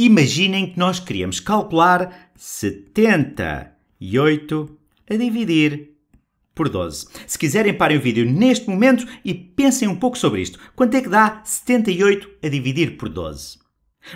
Imaginem que nós queríamos calcular 78 a dividir por 12. Se quiserem, parem o vídeo neste momento e pensem um pouco sobre isto. Quanto é que dá 78 a dividir por 12?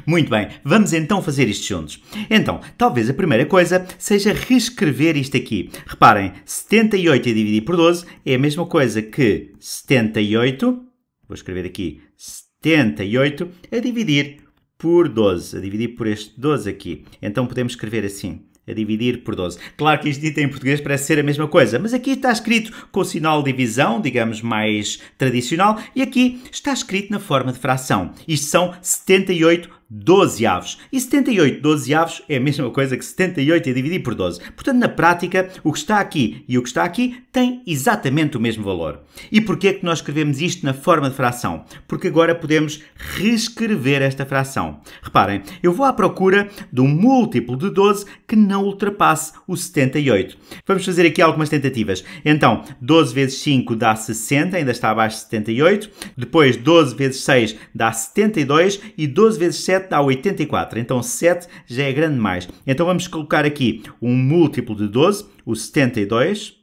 Muito bem, vamos então fazer isto juntos. Então, talvez a primeira coisa seja reescrever isto aqui. Reparem, 78 a dividir por 12 é a mesma coisa que 78, vou escrever aqui, 78 a dividir por 12, a dividir por este 12 aqui. Então podemos escrever assim, a dividir por 12. Claro que isto dito em português parece ser a mesma coisa, mas aqui está escrito com o sinal de divisão, digamos mais tradicional, e aqui está escrito na forma de fração. Isto são 78 12 avos. E 78 12 avos é a mesma coisa que 78 e dividir por 12. Portanto, na prática, o que está aqui e o que está aqui tem exatamente o mesmo valor. E porquê é que nós escrevemos isto na forma de fração? Porque agora podemos reescrever esta fração. Reparem, eu vou à procura de um múltiplo de 12 que não ultrapasse o 78. Vamos fazer aqui algumas tentativas. Então, 12 vezes 5 dá 60, ainda está abaixo de 78. Depois, 12 vezes 6 dá 72 e 12 vezes 7 7 dá 84, então 7 já é grande mais. Então vamos colocar aqui um múltiplo de 12, o 72.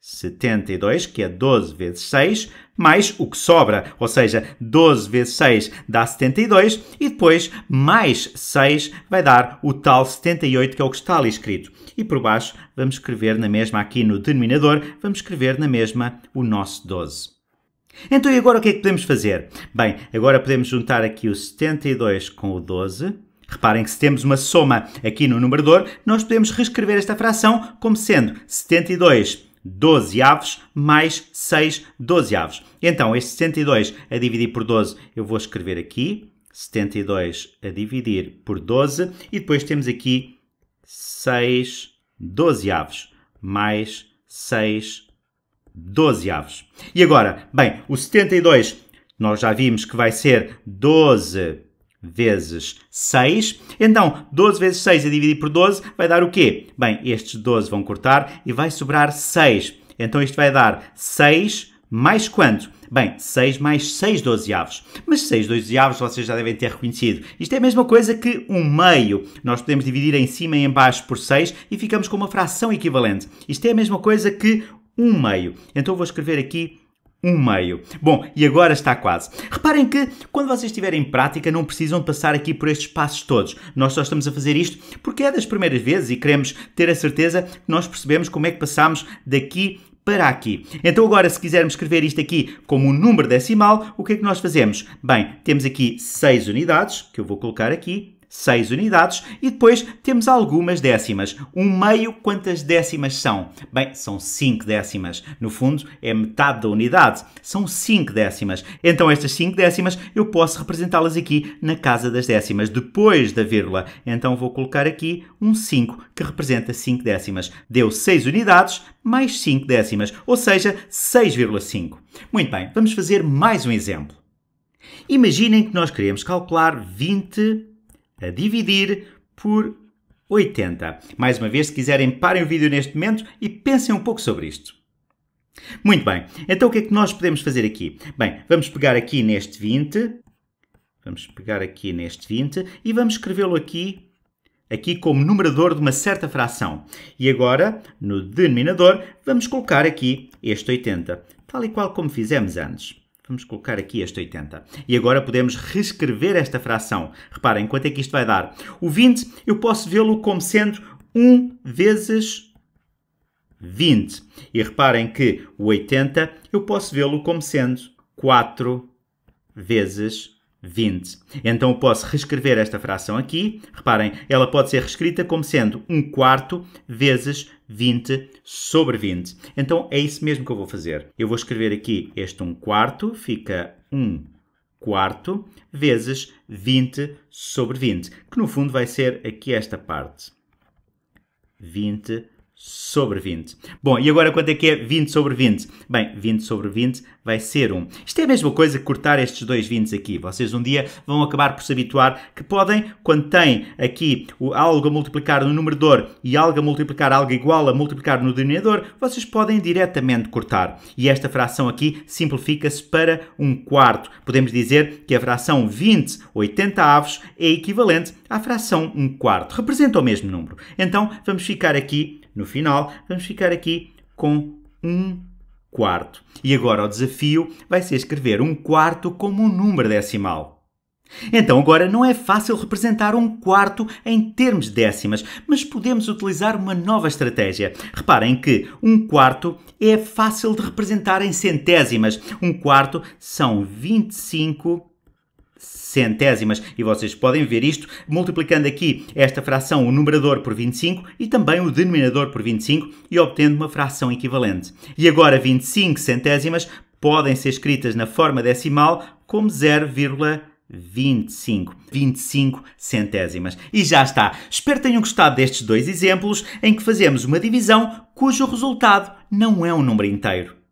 72, que é 12 vezes 6, mais o que sobra, ou seja, 12 vezes 6 dá 72, e depois mais 6 vai dar o tal 78, que é o que está ali escrito. E por baixo vamos escrever na mesma, aqui no denominador, vamos escrever na mesma o nosso 12. Então, e agora o que é que podemos fazer? Bem, agora podemos juntar aqui o 72 com o 12. Reparem que se temos uma soma aqui no numerador, nós podemos reescrever esta fração como sendo 72 12 avos mais 6 12 avos. Então, este 72 a dividir por 12 eu vou escrever aqui. 72 a dividir por 12 e depois temos aqui 6 12 avos mais 6 12 avos. E agora, bem, o 72 nós já vimos que vai ser 12 vezes 6. Então, 12 vezes 6 a é dividir por 12 vai dar o quê? Bem, estes 12 vão cortar e vai sobrar 6. Então, isto vai dar 6 mais quanto? Bem, 6 mais 6 dozeavos. Mas 6 dozeavos vocês já devem ter reconhecido. Isto é a mesma coisa que um meio. Nós podemos dividir em cima e em baixo por 6 e ficamos com uma fração equivalente. Isto é a mesma coisa que um meio. Então vou escrever aqui um meio. Bom, e agora está quase. Reparem que quando vocês estiverem em prática não precisam passar aqui por estes passos todos. Nós só estamos a fazer isto porque é das primeiras vezes e queremos ter a certeza que nós percebemos como é que passamos daqui para aqui. Então agora, se quisermos escrever isto aqui como um número decimal, o que é que nós fazemos? Bem, temos aqui 6 unidades, que eu vou colocar aqui, 6 unidades e depois temos algumas décimas. Um meio, quantas décimas são? Bem, são 5 décimas. No fundo, é metade da unidade. São 5 décimas. Então, estas 5 décimas eu posso representá-las aqui na casa das décimas, depois da vírgula. Então, vou colocar aqui um 5 que representa 5 décimas. Deu 6 unidades mais 5 décimas, ou seja, 6,5. Muito bem, vamos fazer mais um exemplo. Imaginem que nós queremos calcular 20 a dividir por 80. Mais uma vez, se quiserem, parem o vídeo neste momento e pensem um pouco sobre isto. Muito bem, então o que é que nós podemos fazer aqui? Bem, vamos pegar aqui neste 20, vamos pegar aqui neste 20 e vamos escrevê-lo aqui, aqui como numerador de uma certa fração. E agora, no denominador, vamos colocar aqui este 80, tal e qual como fizemos antes. Vamos colocar aqui este 80. E agora podemos reescrever esta fração. Reparem, quanto é que isto vai dar? O 20, eu posso vê-lo como sendo 1 vezes 20. E reparem que o 80, eu posso vê-lo como sendo 4 vezes 20. Então eu posso reescrever esta fração aqui. Reparem, ela pode ser reescrita como sendo 1 quarto vezes 20 sobre 20. Então é isso mesmo que eu vou fazer. Eu vou escrever aqui este 1 quarto, fica 1 quarto vezes 20 sobre 20, que no fundo vai ser aqui esta parte. 20 sobre 20 sobre 20. Bom, e agora quanto é que é 20 sobre 20? Bem, 20 sobre 20 vai ser 1. Isto é a mesma coisa que cortar estes dois 20 aqui. Vocês um dia vão acabar por se habituar que podem, quando têm aqui algo a multiplicar no numerador e algo a multiplicar algo igual a multiplicar no denominador, vocês podem diretamente cortar. E esta fração aqui simplifica-se para 1 quarto. Podemos dizer que a fração 20 80 avos é equivalente à fração 1 quarto. Representa o mesmo número. Então, vamos ficar aqui no final, vamos ficar aqui com um quarto. E agora o desafio vai ser escrever um quarto como um número decimal. Então agora não é fácil representar um quarto em termos décimas, mas podemos utilizar uma nova estratégia. Reparem que um quarto é fácil de representar em centésimas. Um quarto são 25 centésimas e vocês podem ver isto multiplicando aqui esta fração o numerador por 25 e também o denominador por 25 e obtendo uma fração equivalente. E agora 25 centésimas podem ser escritas na forma decimal como 0,25. 25, 25 centésimas. E já está. Espero tenham gostado destes dois exemplos em que fazemos uma divisão cujo resultado não é um número inteiro.